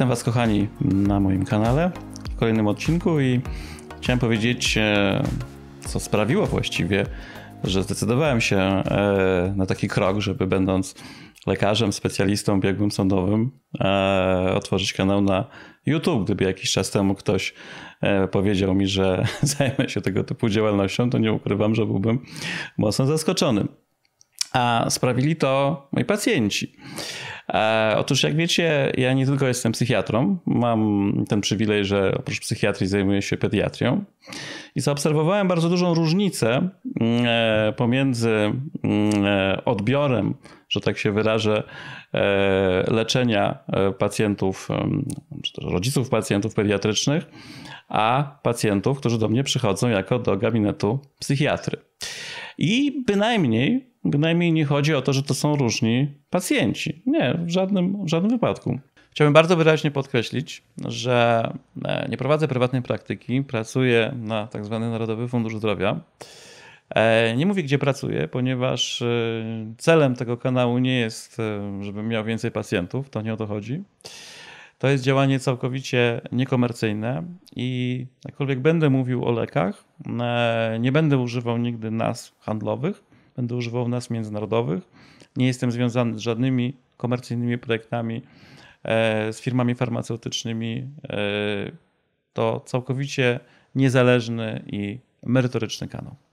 Witam Was, kochani, na moim kanale w kolejnym odcinku i chciałem powiedzieć, e, co sprawiło właściwie, że zdecydowałem się e, na taki krok, żeby będąc lekarzem, specjalistą, biegłym sądowym, e, otworzyć kanał na YouTube. Gdyby jakiś czas temu ktoś powiedział mi, że zajmę się tego typu działalnością, to nie ukrywam, że byłbym mocno zaskoczony. A sprawili to moi pacjenci. E, otóż, jak wiecie, ja nie tylko jestem psychiatrą, mam ten przywilej, że oprócz psychiatrii zajmuję się pediatrią i zaobserwowałem bardzo dużą różnicę mm, e, pomiędzy mm, e, odbiorem, że tak się wyrażę, leczenia pacjentów, czy też rodziców pacjentów pediatrycznych, a pacjentów, którzy do mnie przychodzą jako do gabinetu psychiatry. I bynajmniej, bynajmniej nie chodzi o to, że to są różni pacjenci. Nie, w żadnym, w żadnym wypadku. Chciałbym bardzo wyraźnie podkreślić, że e, nie prowadzę prywatnej praktyki, pracuję na tak zwany Narodowy Fundusz Zdrowia. E, nie mówię, gdzie pracuję, ponieważ e, celem tego kanału nie jest, żebym miał więcej pacjentów, to nie o to chodzi. To jest działanie całkowicie niekomercyjne i jakkolwiek będę mówił o lekach, e, nie będę używał nigdy nazw handlowych, będę używał nazw międzynarodowych. Nie jestem związany z żadnymi komercyjnymi projektami, e, z firmami farmaceutycznymi. E, to całkowicie niezależny i merytoryczny kanał.